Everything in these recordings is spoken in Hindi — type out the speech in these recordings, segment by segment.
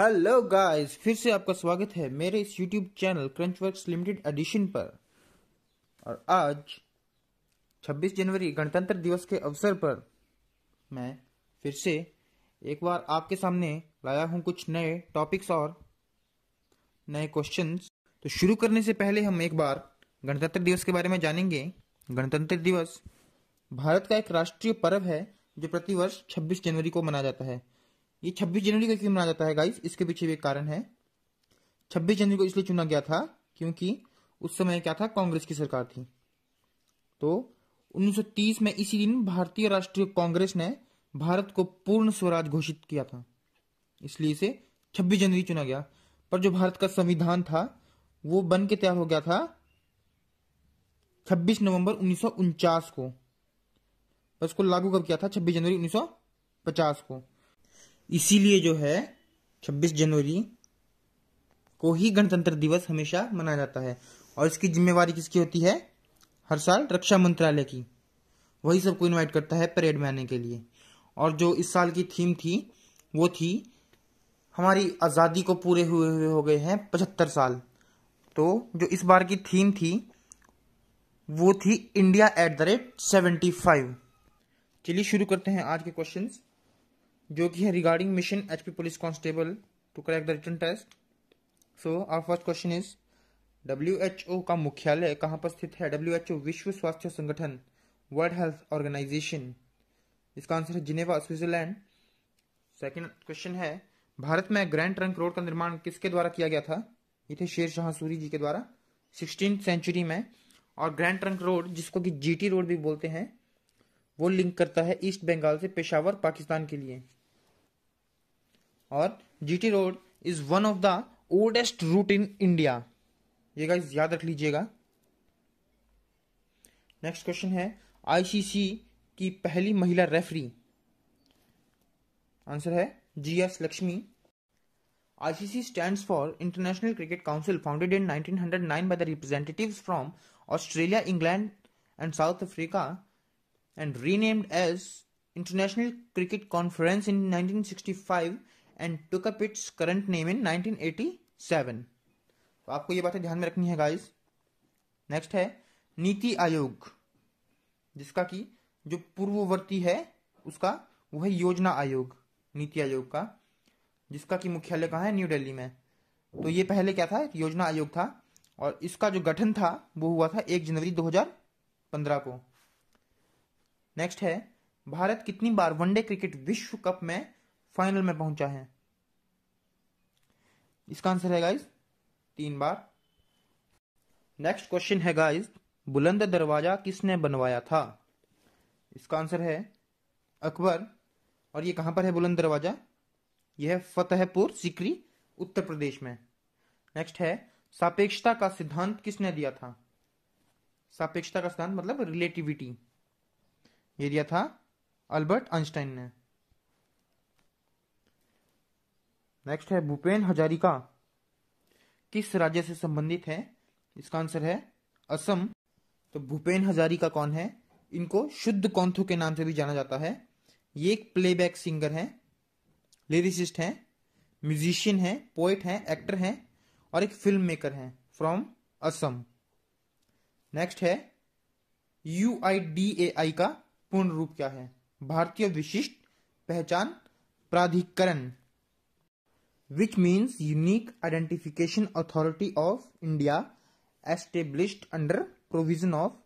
हेलो गाइस फिर से आपका स्वागत है मेरे इस YouTube channel work limited edition पर और आज 26 जनवरी गणतंत्र दिवस के अवसर पर मैं फिर से एक बार आपके सामने लाया हूं कुछ नए टॉपिक्स और नए क्वेश्चंस तो शुरू करने से पहले हम एक बार गणतंत्र दिवस के बारे में जानेंगे गणतंत्र दिवस भारत का एक राष्ट्रीय पर्व है जो प्रतिवर्ष 26 जनवरी को मनाया जाता है ये 26 जनवरी का क्यों मनाया जाता है गाइस इसके पीछे भी एक कारण है 26 जनवरी को इसलिए चुना गया था क्योंकि उस समय क्या था कांग्रेस की सरकार थी तो 1930 में इसी दिन भारतीय राष्ट्रीय कांग्रेस ने भारत को पूर्ण स्वराज घोषित किया था इसलिए इसे 26 जनवरी चुना गया पर जो भारत का संविधान था वो बन के तैयार हो गया था 26 नवंबर उन्नीस को बस को लागू कब किया था 26 जनवरी 1950 को इसीलिए जो है 26 जनवरी को ही गणतंत्र दिवस हमेशा मनाया जाता है और इसकी जिम्मेवारी किसकी होती है हर साल रक्षा मंत्रालय की वही सबको इनवाइट करता है परेड में आने के लिए और जो इस साल की थीम थी वो थी हमारी आज़ादी को पूरे हुए हुए हो गए हैं पचहत्तर साल तो जो इस बार की थीम थी वो थी India at the rate seventy five चलिए शुरू करते हैं आज के क्वेश्चंस जो कि है regarding mission HP police constable to correct the written test so our first question is W H O का मुख्यालय कहाँ पर स्थित है डब्ल्यू एच ओ विश्व स्वास्थ्य संगठन वर्ल्ड हेल्थ ऑर्गेनाइजेशन इसका आंसर है जिनेवा स्विट्जरलैंड सेकेंड क्वेश्चन है भारत में ग्रैंड ट्रंक रोड का निर्माण किसके द्वारा किया गया था ये थे शेर शाह सूरी जी के द्वारा सिक्सटीन सेंचुरी में और ग्रैंड ट्रंक रोड जिसको कि जीटी रोड भी बोलते हैं वो लिंक करता है ईस्ट बंगाल से पेशावर पाकिस्तान के लिए और GT road is one of the oldest route in India ये गाइस याद रख लीजिएगा नेक्स्ट क्वेश्चन है आईसीसी की पहली महिला रेफरी आंसर है G S Lakshmi ICC stand for International Cricket Council founded in 1909 by the representatives from Australia England and South Africa and renamed as International Cricket Conference in 1965 and took up its current name in 1987 तो आपको ये बातें ध्यान में रखनी है गाइस नेक्स्ट है नीति आयोग जिसका कि जो पूर्ववर्ती है उसका वो है योजना आयोग नीति आयोग का जिसका कि मुख्यालय कहाँ है न्यू दिल्ली में तो ये पहले क्या था योजना आयोग था और इसका जो गठन था वो हुआ था एक जनवरी 2015 को नेक्स्ट है भारत कितनी बार वनडे क्रिकेट विश्व कप में फाइनल में पहुंचा है इसका आंसर है गाइस तीन बार नेक्स्ट क्वेश्चन है गाइस बुलंद दरवाजा किसने बनवाया था इसका आंसर है अकबर और ये कहां पर है बुलंद दरवाजा यह है फतेहपुर सिकरी उत्तर प्रदेश में नेक्स्ट है सापेक्षता का सिद्धांत किसने दिया था सापेक्षता का सिद्धांत मतलब रिलेटिविटी ये दिया था अल्बर्ट आइंस्टाइन ने नेक्स्ट है भूपेन हजारिका किस राज्य से संबंधित है इसका आंसर है असम तो भूपेन हजारिका कौन है इनको शुद्ध कौंथो के नाम से भी जाना जाता है ये एक प्लेबैक सिंगर है लिरिसिस्ट है म्यूजिशियन है पोइट है एक्टर है और एक फिल्म मेकर है फ्रॉम असम नेक्स्ट है U I D A I का पूर्ण रूप क्या है भारतीय विशिष्ट पहचान प्राधिकरण which means unique identification authority of India established under provision of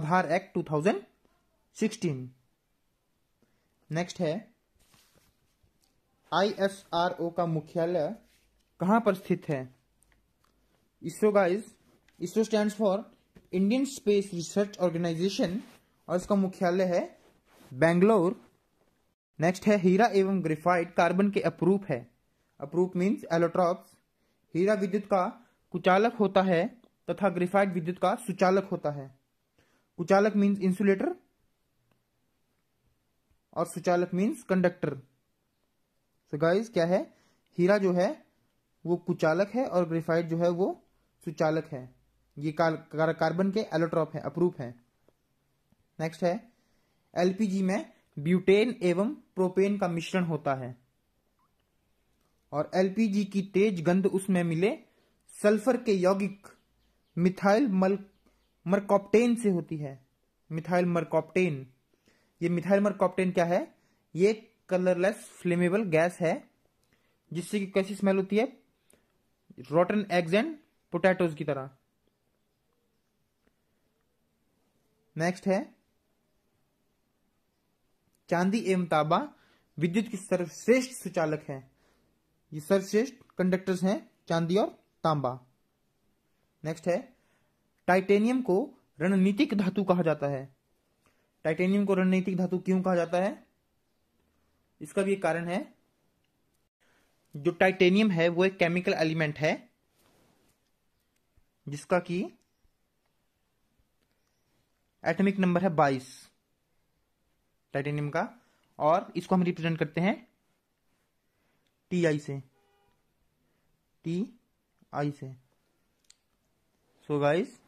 Aadhaar act 2016 next है आईएसआरओ का मुख्यालय कहां पर स्थित है ISRO guys ISRO stands for Indian Space Research organisation और इसका मुख्यालय है बेंगलोर नेक्स्ट है हीरा एवं ग्रेफाइट कार्बन के अप्रूप है अप्रूप मीन्स एलोट्रॉप्स हीरा विद्युत का कुचालक होता है तथा ग्रेफाइट विद्युत का सुचालक होता है कुचालक मीन्स इंसुलेटर और सुचालक मीन्स कंडक्टर सो गाइस क्या है हीरा जो है वो कुचालक है और ग्रेफाइट जो है वो सुचालक है ये कार्बन के एलोट्रॉप है अप्रूप है नेक्स्ट है एलपीजी में ब्यूटेन एवं प्रोपेन का मिश्रण होता है और एलपीजी की तेज गंध उसमें मिले सल्फर के यौगिक मिथाइल मल मरकॉप्टेन से होती है मिथाइल मरकॉप्टेन ये मिथाइल मरकॉप्टेन क्या है ये कलरलेस फ्लेमेबल गैस है जिससे कि कैसी स्मेल होती है रोटन एग्स एंड पोटैटोज की तरह नेक्स्ट है चांदी एवं तांबा विद्युत की सर्वश्रेष्ठ सुचालक है ये सर्वश्रेष्ठ कंडक्टर्स हैं चांदी और तांबा नेक्स्ट है टाइटेनियम को रणनीतिक धातु कहा जाता है टाइटेनियम को रणनीतिक धातु क्यों कहा जाता है इसका भी एक कारण है जो टाइटेनियम है वो एक केमिकल एलिमेंट है जिसका कि एटॉमिक नंबर है बाईस टाइटेनियम का और इसको हम रिप्रेजेंट करते हैं टी आई से टी आई से सो so गाइस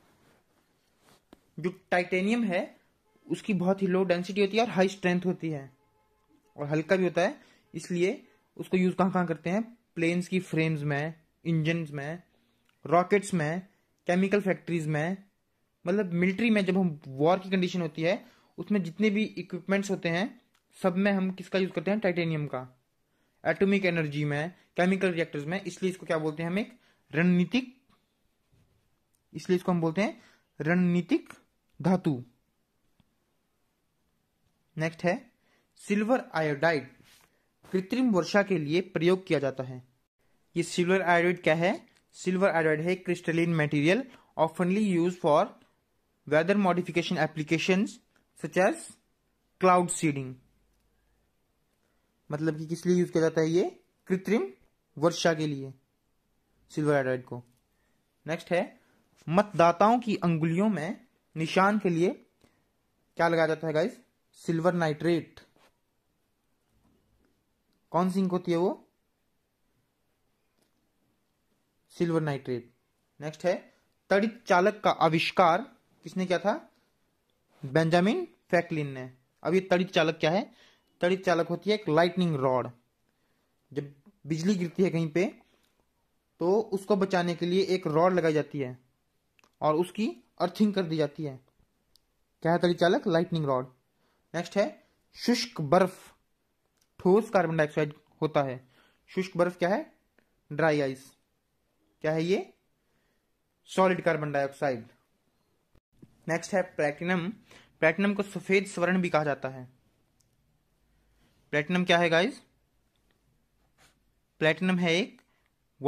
जो टाइटेनियम है उसकी बहुत ही लो डेंसिटी होती है और हाई स्ट्रेंथ होती है और हल्का भी होता है इसलिए उसको यूज कहां कहां करते हैं प्लेन्स की फ्रेम्स में इंजन में रॉकेट्स में केमिकल फैक्ट्रीज में मतलब मिलिट्री में जब हम वॉर की कंडीशन होती है उसमें जितने भी इक्विपमेंट्स होते हैं सब में हम किसका यूज़ करते हैं टाइटेनियम का एटॉमिक एनर्जी में केमिकल रिएक्टर्स में इसलिए इसको क्या बोलते हैं हम एक रणनीतिक इसलिए इसको हम बोलते हैं रणनीतिक धातु नेक्स्ट है सिल्वर आयोडाइड कृत्रिम वर्षा के लिए प्रयोग किया जाता है ये सिल्वर आयोडाइड क्या है सिल्वर आयोडाइड है क्रिस्टलिन मटेरियल ऑफनली used for weather modification applications such as cloud seeding मतलब कि किस लिए यूज किया जाता है ये कृत्रिम वर्षा के लिए सिल्वर हाइड्राइड को नेक्स्ट है मतदाताओं की अंगुलियों में निशान के लिए क्या लगाया जाता है गाइस सिल्वर नाइट्रेट कौन सी इंक होती है वो सिल्वर नाइट्रेट नेक्स्ट है तड़ित चालक का आविष्कार किसने किया था बेंजामिन फ्रैकलिन ने अब ये तड़ित चालक क्या है तड़ित चालक होती है एक लाइटनिंग रॉड जब बिजली गिरती है कहीं पे तो उसको बचाने के लिए एक रॉड लगाई जाती है और उसकी अर्थिंग कर दी जाती है क्या है तड़ित चालक लाइटनिंग रॉड नेक्स्ट है शुष्क बर्फ ठोस कार्बन डाइऑक्साइड होता है शुष्क बर्फ क्या है ड्राई आइस क्या है ये सॉलिड कार्बन डाइऑक्साइड नेक्स्ट है प्लेटिनम प्लेटिनम को सफेद स्वर्ण भी कहा जाता है प्लेटिनम क्या है गाइस प्लेटिनम है एक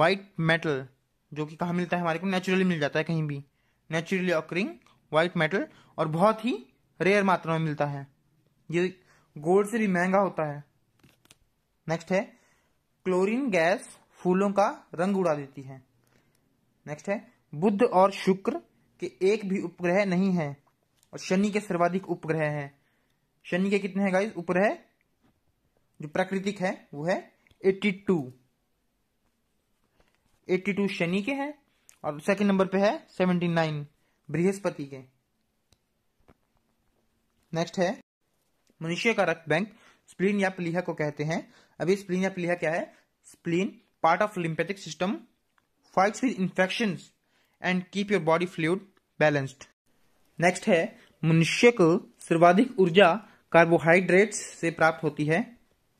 वाइट मेटल जो कि कहा मिलता है हमारे को नेचुरली मिल जाता है कहीं भी नेचुरली ऑकरिंग व्हाइट मेटल और बहुत ही रेयर मात्रा में मिलता है ये गोल्ड से भी महंगा होता है नेक्स्ट है क्लोरीन गैस फूलों का रंग उड़ा देती है नेक्स्ट है बुद्ध और शुक्र कि एक भी उपग्रह नहीं है और शनि के सर्वाधिक उपग्रह हैं शनि के कितने हैं गाइस उपग्रह जो प्राकृतिक है वो है एट्टी टू एट्टी टू शनि के हैं और सेकंड नंबर पे है सेवेंटी नाइन बृहस्पति के नेक्स्ट है मनुष्य का रक्त बैंक स्प्लीन या प्लीहा को कहते हैं अभी स्प्लीन या प्लीहा क्या है spleen part of lymphatic system fights with infection and keep your body fluid balanced next है मनुष्य को सर्वाधिक ऊर्जा कार्बोहाइड्रेट्स से प्राप्त होती है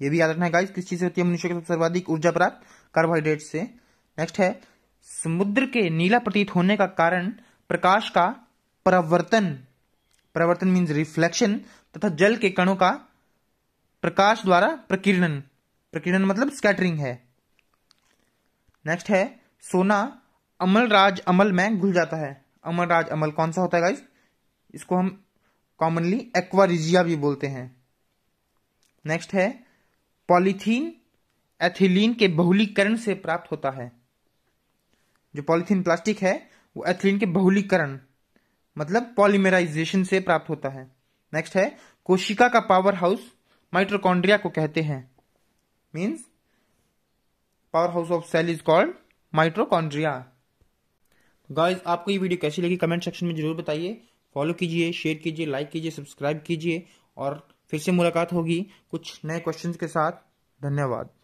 यह भी याद रखना है गाइस किस चीज से होती है मनुष्य को सर्वाधिक ऊर्जा प्राप्त कार्बोहाइड्रेट से नेक्स्ट है समुद्र के नीला प्रतीत होने का कारण प्रकाश का परावर्तन परावर्तन मीन्स रिफ्लेक्शन तथा जल के कणों का प्रकाश द्वारा प्रकीर्णन प्रकीर्णन मतलब स्कैटरिंग है नेक्स्ट है सोना अमल राज अमल में घुल जाता है अमरराज अमल कौन सा होता है गाइस इसको हम कॉमनली एक्वारिजिया भी बोलते हैं नेक्स्ट है पॉलीथीन एथिलीन के बहुलीकरण से प्राप्त होता है जो पॉलीथीन प्लास्टिक है वो एथिलीन के बहुलीकरण मतलब पॉलीमेराइजेशन से प्राप्त होता है नेक्स्ट है कोशिका का पावर हाउस माइट्रोकॉन्ड्रिया को कहते हैं means powerhouse of cell is called mitochondria guys आपको ये वीडियो कैसी लगी कमेंट सेक्शन में जरूर बताइए फॉलो कीजिए शेयर कीजिए लाइक कीजिए सब्सक्राइब कीजिए और फिर से मुलाकात होगी कुछ नए क्वेश्चन के साथ धन्यवाद